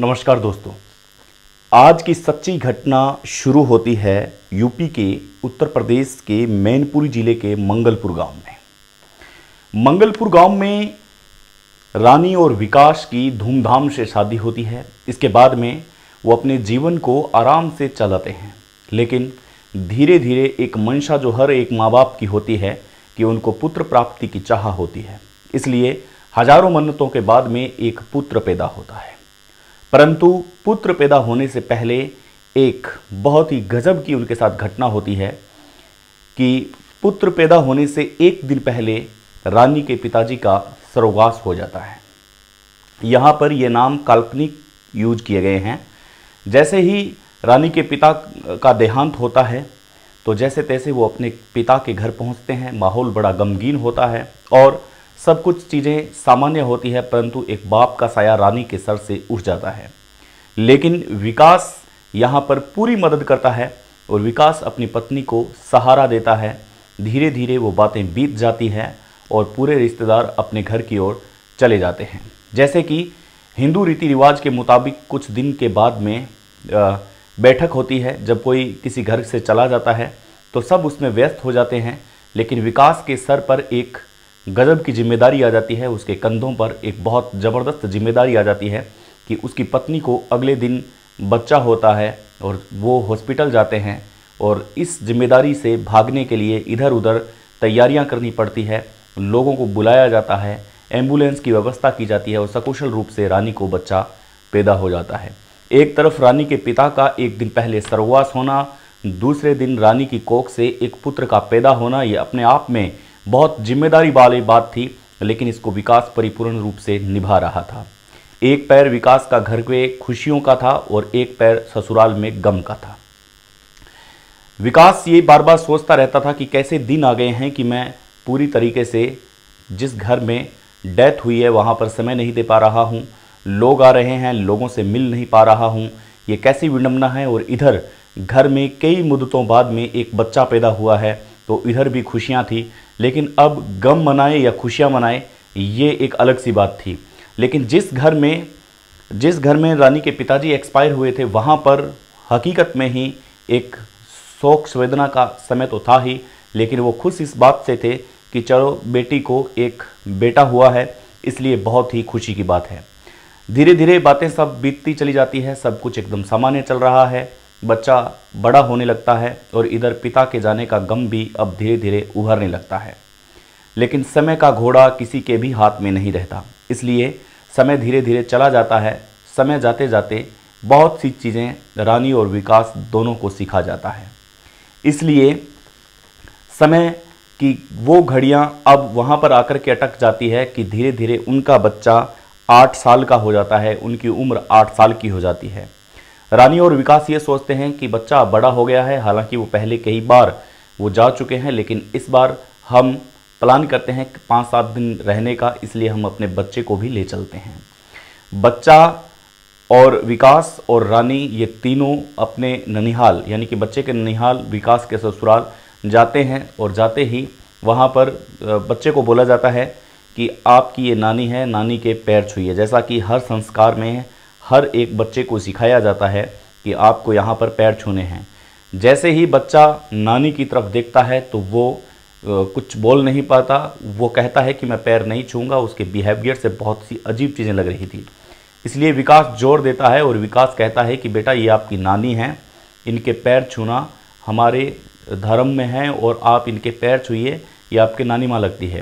नमस्कार दोस्तों आज की सच्ची घटना शुरू होती है यूपी के उत्तर प्रदेश के मैनपुरी जिले के मंगलपुर गांव में मंगलपुर गांव में रानी और विकास की धूमधाम से शादी होती है इसके बाद में वो अपने जीवन को आराम से चलाते हैं लेकिन धीरे धीरे एक मंशा जो हर एक माँ बाप की होती है कि उनको पुत्र प्राप्ति की चाह होती है इसलिए हजारों मन्नतों के बाद में एक पुत्र पैदा होता है परंतु पुत्र पैदा होने से पहले एक बहुत ही गजब की उनके साथ घटना होती है कि पुत्र पैदा होने से एक दिन पहले रानी के पिताजी का सरोगास हो जाता है यहाँ पर ये नाम काल्पनिक यूज किए गए हैं जैसे ही रानी के पिता का देहांत होता है तो जैसे तैसे वो अपने पिता के घर पहुँचते हैं माहौल बड़ा गमगीन होता है और सब कुछ चीज़ें सामान्य होती है परंतु एक बाप का साया रानी के सर से उठ जाता है लेकिन विकास यहाँ पर पूरी मदद करता है और विकास अपनी पत्नी को सहारा देता है धीरे धीरे वो बातें बीत जाती हैं और पूरे रिश्तेदार अपने घर की ओर चले जाते हैं जैसे कि हिंदू रीति रिवाज के मुताबिक कुछ दिन के बाद में बैठक होती है जब कोई किसी घर से चला जाता है तो सब उसमें व्यस्त हो जाते हैं लेकिन विकास के सर पर एक गज़ब की जिम्मेदारी आ जाती है उसके कंधों पर एक बहुत ज़बरदस्त जिम्मेदारी आ जाती है कि उसकी पत्नी को अगले दिन बच्चा होता है और वो हॉस्पिटल जाते हैं और इस जिम्मेदारी से भागने के लिए इधर उधर तैयारियां करनी पड़ती है लोगों को बुलाया जाता है एम्बुलेंस की व्यवस्था की जाती है और सकुशल रूप से रानी को बच्चा पैदा हो जाता है एक तरफ रानी के पिता का एक दिन पहले सर्वास होना दूसरे दिन रानी की कोख से एक पुत्र का पैदा होना ये अपने आप में बहुत जिम्मेदारी वाली बात थी लेकिन इसको विकास परिपूर्ण रूप से निभा रहा था एक पैर विकास का घर पे खुशियों का था और एक पैर ससुराल में गम का था विकास ये बार बार सोचता रहता था कि कैसे दिन आ गए हैं कि मैं पूरी तरीके से जिस घर में डेथ हुई है वहाँ पर समय नहीं दे पा रहा हूँ लोग आ रहे हैं लोगों से मिल नहीं पा रहा हूँ ये कैसी विडम्बना है और इधर घर में कई मुद्दतों बाद में एक बच्चा पैदा हुआ है तो इधर भी खुशियाँ थी लेकिन अब गम मनाएं या खुशियाँ मनाएं ये एक अलग सी बात थी लेकिन जिस घर में जिस घर में रानी के पिताजी एक्सपायर हुए थे वहाँ पर हकीकत में ही एक शोक संवेदना का समय तो था ही लेकिन वो खुश इस बात से थे कि चलो बेटी को एक बेटा हुआ है इसलिए बहुत ही खुशी की बात है धीरे धीरे बातें सब बीतती चली जाती है सब कुछ एकदम सामान्य चल रहा है बच्चा बड़ा होने लगता है और इधर पिता के जाने का गम भी अब धीरे धीरे उभरने लगता है लेकिन समय का घोड़ा किसी के भी हाथ में नहीं रहता इसलिए समय धीरे धीरे चला जाता है समय जाते जाते बहुत सी चीज़ें रानी और विकास दोनों को सीखा जाता है इसलिए समय की वो घड़ियाँ अब वहाँ पर आकर के अटक जाती है कि धीरे धीरे उनका बच्चा आठ साल का हो जाता है उनकी उम्र आठ साल की हो जाती है रानी और विकास ये सोचते हैं कि बच्चा बड़ा हो गया है हालांकि वो पहले कई बार वो जा चुके हैं लेकिन इस बार हम प्लान करते हैं पाँच सात दिन रहने का इसलिए हम अपने बच्चे को भी ले चलते हैं बच्चा और विकास और रानी ये तीनों अपने ननिहाल यानी कि बच्चे के ननिहाल विकास के ससुराल जाते हैं और जाते ही वहाँ पर बच्चे को बोला जाता है कि आपकी ये नानी है नानी के पैर छुइए जैसा कि हर संस्कार में हर एक बच्चे को सिखाया जाता है कि आपको यहाँ पर पैर छूने हैं जैसे ही बच्चा नानी की तरफ देखता है तो वो कुछ बोल नहीं पाता वो कहता है कि मैं पैर नहीं छूँगा उसके बिहेवियर से बहुत सी अजीब चीज़ें लग रही थी इसलिए विकास जोर देता है और विकास कहता है कि बेटा ये आपकी नानी हैं इनके पैर छूना हमारे धर्म में है और आप इनके पैर छूइए ये आपके नानी माँ लगती है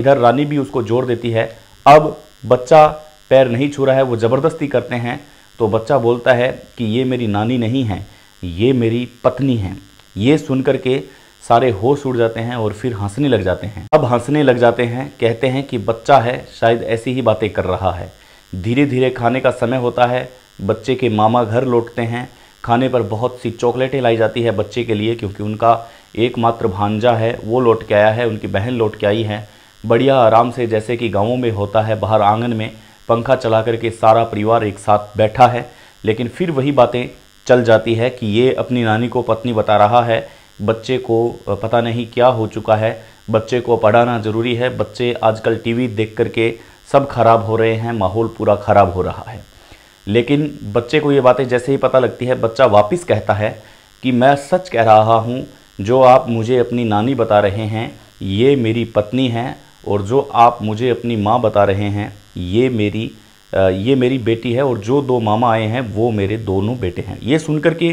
इधर रानी भी उसको जोर देती है अब बच्चा पैर नहीं छू रहा है वो ज़बरदस्ती करते हैं तो बच्चा बोलता है कि ये मेरी नानी नहीं है ये मेरी पत्नी है ये सुन कर के सारे होश उड़ जाते हैं और फिर हंसने लग जाते हैं अब हंसने लग जाते हैं कहते हैं कि बच्चा है शायद ऐसी ही बातें कर रहा है धीरे धीरे खाने का समय होता है बच्चे के मामा घर लौटते हैं खाने पर बहुत सी चॉकलेटें लाई जाती है बच्चे के लिए क्योंकि उनका एकमात्र भांजा है वो लौट के आया है उनकी बहन लौट के आई है बढ़िया आराम से जैसे कि गाँवों में होता है बाहर आंगन में पंखा चला करके सारा परिवार एक साथ बैठा है लेकिन फिर वही बातें चल जाती है कि ये अपनी नानी को पत्नी बता रहा है बच्चे को पता नहीं क्या हो चुका है बच्चे को पढ़ाना ज़रूरी है बच्चे आजकल टीवी देख करके सब खराब हो रहे हैं माहौल पूरा ख़राब हो रहा है लेकिन बच्चे को ये बातें जैसे ही पता लगती है बच्चा वापस कहता है कि मैं सच कह रहा हूँ जो आप मुझे अपनी नानी बता रहे हैं ये मेरी पत्नी है और जो आप मुझे अपनी माँ बता रहे हैं ये मेरी ये मेरी बेटी है और जो दो मामा आए हैं वो मेरे दोनों बेटे हैं ये सुनकर के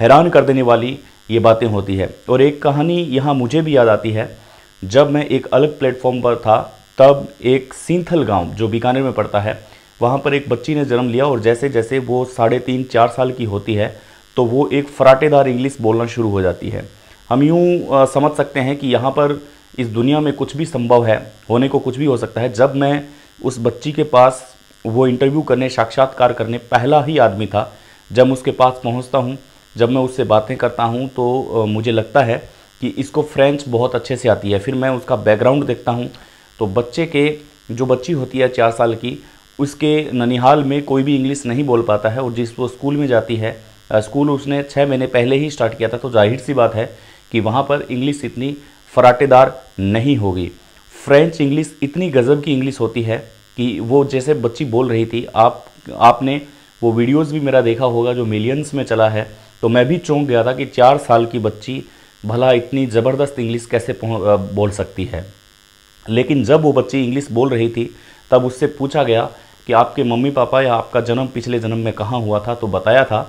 हैरान कर देने वाली ये बातें होती है और एक कहानी यहाँ मुझे भी याद आती है जब मैं एक अलग प्लेटफॉर्म पर था तब एक सींथल गांव जो बीकानेर में पड़ता है वहाँ पर एक बच्ची ने जन्म लिया और जैसे जैसे वो साढ़े तीन चार साल की होती है तो वो एक फराटेदार इंग्लिश बोलना शुरू हो जाती है हम यूँ समझ सकते हैं कि यहाँ पर इस दुनिया में कुछ भी संभव है होने को कुछ भी हो सकता है जब मैं उस बच्ची के पास वो इंटरव्यू करने साक्षात्कार करने पहला ही आदमी था जब मैं उसके पास पहुंचता हूं जब मैं उससे बातें करता हूं तो मुझे लगता है कि इसको फ्रेंच बहुत अच्छे से आती है फिर मैं उसका बैकग्राउंड देखता हूं तो बच्चे के जो बच्ची होती है चार साल की उसके ननिहाल में कोई भी इंग्लिश नहीं बोल पाता है और जिस वो स्कूल में जाती है स्कूल उसने छः महीने पहले ही स्टार्ट किया था तो जाहिर सी बात है कि वहाँ पर इंग्लिश इतनी फराटेदार नहीं होगी फ्रेंच इंग्लिश इतनी गज़ब की इंग्लिश होती है कि वो जैसे बच्ची बोल रही थी आप आपने वो वीडियोस भी मेरा देखा होगा जो मिलियंस में चला है तो मैं भी चौंक गया था कि चार साल की बच्ची भला इतनी ज़बरदस्त इंग्लिश कैसे बोल सकती है लेकिन जब वो बच्ची इंग्लिश बोल रही थी तब उससे पूछा गया कि आपके मम्मी पापा या आपका जन्म पिछले जन्म में कहाँ हुआ था तो बताया था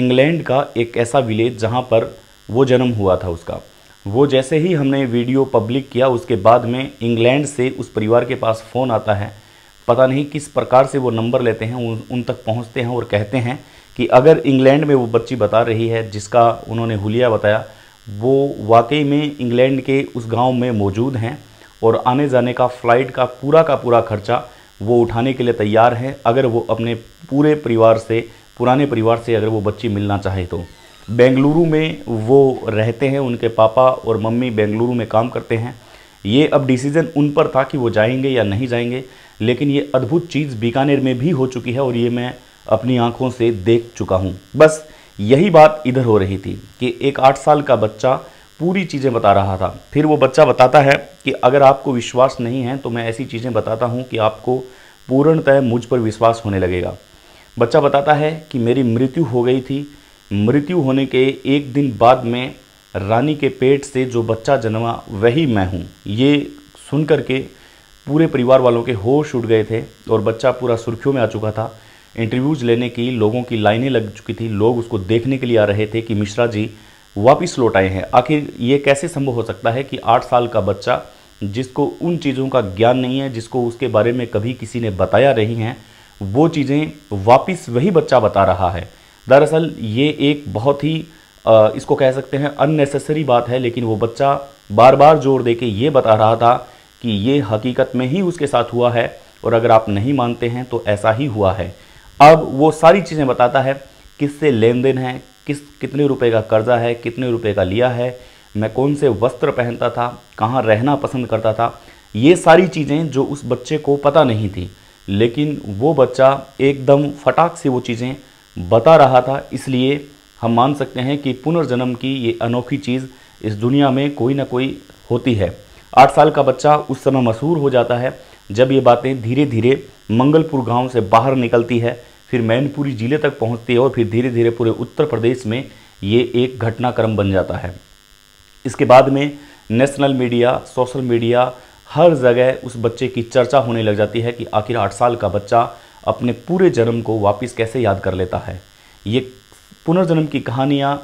इंग्लैंड का एक ऐसा विलेज जहाँ पर वो जन्म हुआ था उसका वो जैसे ही हमने वीडियो पब्लिक किया उसके बाद में इंग्लैंड से उस परिवार के पास फ़ोन आता है पता नहीं किस प्रकार से वो नंबर लेते हैं उन, उन तक पहुंचते हैं और कहते हैं कि अगर इंग्लैंड में वो बच्ची बता रही है जिसका उन्होंने हुलिया बताया वो वाकई में इंग्लैंड के उस गांव में मौजूद हैं और आने जाने का फ़्लाइट का पूरा का पूरा खर्चा वो उठाने के लिए तैयार हैं अगर वो अपने पूरे परिवार से पुराने परिवार से अगर वो बच्ची मिलना चाहे तो बेंगलुरु में वो रहते हैं उनके पापा और मम्मी बेंगलुरु में काम करते हैं ये अब डिसीज़न उन पर था कि वो जाएंगे या नहीं जाएंगे लेकिन ये अद्भुत चीज़ बीकानेर में भी हो चुकी है और ये मैं अपनी आँखों से देख चुका हूँ बस यही बात इधर हो रही थी कि एक आठ साल का बच्चा पूरी चीज़ें बता रहा था फिर वो बच्चा बताता है कि अगर आपको विश्वास नहीं है तो मैं ऐसी चीज़ें बताता हूँ कि आपको पूर्णतः मुझ पर विश्वास होने लगेगा बच्चा बताता है कि मेरी मृत्यु हो गई थी मृत्यु होने के एक दिन बाद में रानी के पेट से जो बच्चा जन्मा वही मैं हूँ ये सुन कर के पूरे परिवार वालों के होश उड़ गए थे और बच्चा पूरा सुर्खियों में आ चुका था इंटरव्यूज़ लेने की लोगों की लाइनें लग चुकी थी लोग उसको देखने के लिए आ रहे थे कि मिश्रा जी वापस लौट आए हैं आखिर ये कैसे संभव हो सकता है कि आठ साल का बच्चा जिसको उन चीज़ों का ज्ञान नहीं है जिसको उसके बारे में कभी किसी ने बताया नहीं है वो चीज़ें वापिस वही बच्चा बता रहा है दरअसल ये एक बहुत ही इसको कह सकते हैं अननेसेसरी बात है लेकिन वो बच्चा बार बार जोर दे के ये बता रहा था कि ये हकीकत में ही उसके साथ हुआ है और अगर आप नहीं मानते हैं तो ऐसा ही हुआ है अब वो सारी चीज़ें बताता है किससे लेन देन है किस कितने रुपए का कर्जा है कितने रुपए का लिया है मैं कौन से वस्त्र पहनता था कहाँ रहना पसंद करता था ये सारी चीज़ें जो उस बच्चे को पता नहीं थी लेकिन वो बच्चा एकदम फटाक से वो चीज़ें बता रहा था इसलिए हम मान सकते हैं कि पुनर्जन्म की ये अनोखी चीज़ इस दुनिया में कोई ना कोई होती है आठ साल का बच्चा उस समय मशहूर हो जाता है जब ये बातें धीरे धीरे मंगलपुर गांव से बाहर निकलती है फिर मैनपुरी जिले तक पहुंचती है और फिर धीरे धीरे पूरे उत्तर प्रदेश में ये एक घटनाक्रम बन जाता है इसके बाद में नेशनल मीडिया सोशल मीडिया हर जगह उस बच्चे की चर्चा होने लग जाती है कि आखिर आठ साल का बच्चा अपने पूरे जन्म को वापस कैसे याद कर लेता है ये पुनर्जन्म की कहानियाँ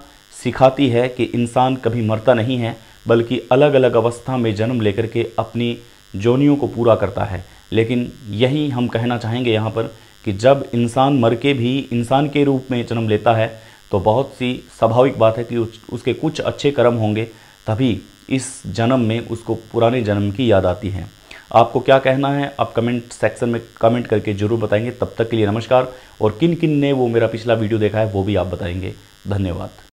सिखाती है कि इंसान कभी मरता नहीं है बल्कि अलग अलग अवस्था में जन्म लेकर के अपनी जोनियों को पूरा करता है लेकिन यही हम कहना चाहेंगे यहाँ पर कि जब इंसान मर के भी इंसान के रूप में जन्म लेता है तो बहुत सी स्वाभाविक बात है कि उसके कुछ अच्छे कर्म होंगे तभी इस जन्म में उसको पुराने जन्म की याद आती है आपको क्या कहना है आप कमेंट सेक्शन में कमेंट करके ज़रूर बताएंगे तब तक के लिए नमस्कार और किन किन ने वो मेरा पिछला वीडियो देखा है वो भी आप बताएंगे धन्यवाद